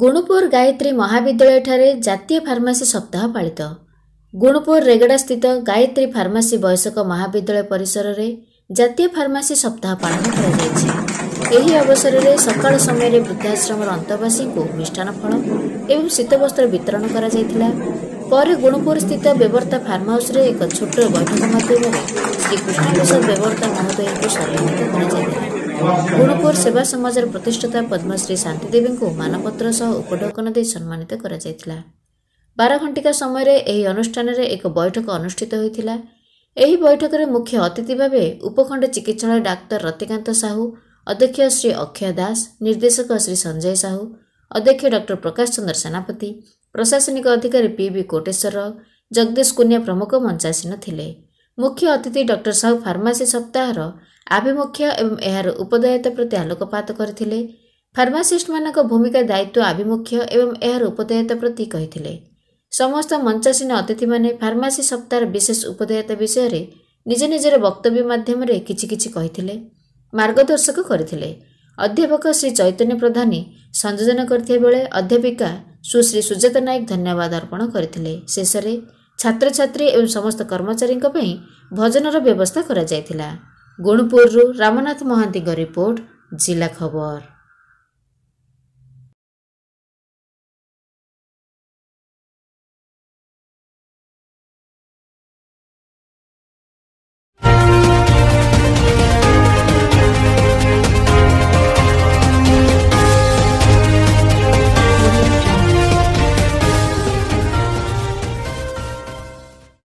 ଗୁଣୁପୁର ଗାୟତ୍ରୀ ମହାବିଦ୍ୟାଳୟଠାରେ ଜାତୀୟ ଫାର୍ମାସି ସପ୍ତାହ ପାଳିତ ଗୁଣୁପୁର ରେଗଡ଼ାସ୍ଥିତ ଗାୟତ୍ରୀ ଫାର୍ମାସି ବୈଷୟିକ ମହାବିଦ୍ୟାଳୟ ପରିସରରେ ଜାତୀୟ ଫାର୍ମାସି ସପ୍ତାହ ପାଳନ କରାଯାଇଛି ଏହି ଅବସରରେ ସକାଳ ସମୟରେ ବୃଦ୍ଧାଶ୍ରମର ଅନ୍ତବାସୀଙ୍କୁ ମିଷ୍ଠାନ ଫଳ ଏବଂ ଶୀତବସ୍ତ୍ର ବିତରଣ କରାଯାଇଥିଲା ପରେ ଗୁଣୁପୁରସ୍ଥିତ ବ୍ୟବର୍ତ୍ତା ଫାର୍ମ ହାଉସ୍ରେ ଏକ ଛୋଟ ବୈଠକ ମାଧ୍ୟମରେ ଶ୍ରୀ କୃଷ୍ଣ ବ୍ୟବର୍ତ୍ତା ମହୋଦୟଙ୍କୁ ସମ୍ମାନିତ କରାଯାଇଥିଲା ଗୁରୁପୁର ସେବା ସମାଜର ପ୍ରତିଷ୍ଠାତା ପଦ୍ମଶ୍ରୀ ଶାନ୍ତିଦେବୀଙ୍କୁ ମାନପତ୍ର ସହ ଉପଢୋକନ ଦେଇ ସମ୍ମାନିତ କରାଯାଇଥିଲା ବାର ଘଣ୍ଟିକା ସମୟରେ ଏହି ଅନୁଷ୍ଠାନରେ ଏକ ବୈଠକ ଅନୁଷ୍ଠିତ ହୋଇଥିଲା ଏହି ବୈଠକରେ ମୁଖ୍ୟ ଅତିଥି ଭାବେ ଉପଖଣ୍ଡ ଚିକିତ୍ସାଳୟ ଡାକ୍ତର ରତିକାନ୍ତ ସାହୁ ଅଧ୍ୟକ୍ଷ ଶ୍ରୀ ଅକ୍ଷୟ ଦାସ ନିର୍ଦ୍ଦେଶକ ଶ୍ରୀ ସଞ୍ଜୟ ସାହୁ ଅଧ୍ୟକ୍ଷ ଡକ୍ଟର ପ୍ରକାଶ ଚନ୍ଦ୍ର ସେନାପତି ପ୍ରଶାସନିକ ଅଧିକାରୀ ପି କୋଟେଶ୍ୱର ରାଓ ଜଗଦୀଶ କୁନିଆ ପ୍ରମୁଖ ମଞ୍ଚାସୀନ ଥିଲେ ମୁଖ୍ୟ ଅତିଥି ଡକ୍ଟର ସାହୁ ଫାର୍ମାସି ସପ୍ତାହର ଆଭିମୁଖ୍ୟ ଏବଂ ଏହାର ଉପଦାୟତା ପ୍ରତି ଆଲୋକପାତ କରିଥିଲେ ଫାର୍ମାସିଷ୍ଟମାନଙ୍କ ଭୂମିକା ଦାୟିତ୍ୱ ଆଭିମୁଖ୍ୟ ଏବଂ ଏହାର ଉପଦାୟତା ପ୍ରତି କହିଥିଲେ ସମସ୍ତ ମଞ୍ଚାସୀନ ଅତିଥିମାନେ ଫାର୍ମାସି ସପ୍ତାହର ବିଶେଷ ଉପଦାୟତା ବିଷୟରେ ନିଜ ନିଜର ବକ୍ତବ୍ୟ ମାଧ୍ୟମରେ କିଛି କିଛି କହିଥିଲେ ମାର୍ଗଦର୍ଶକ କରିଥିଲେ ଅଧ୍ୟାପକ ଶ୍ରୀ ଚୈତନ୍ୟ ପ୍ରଧାନୀ ସଂଯୋଜନ କରିଥିବା ବେଳେ ଅଧ୍ୟାପିକା ସୁଶ୍ରୀ ସୁଜାତା ନାୟକ ଧନ୍ୟବାଦ ଅର୍ପଣ କରିଥିଲେ ଶେଷରେ ଛାତ୍ରଛାତ୍ରୀ ଏବଂ ସମସ୍ତ କର୍ମଚାରୀଙ୍କ ପାଇଁ ଭୋଜନର ବ୍ୟବସ୍ଥା କରାଯାଇଥିଲା ଗୁଣୁପୁରରୁ ରାମନାଥ ମହାନ୍ତିଙ୍କ ରିପୋର୍ଟ ଜିଲ୍ଲା ଖବର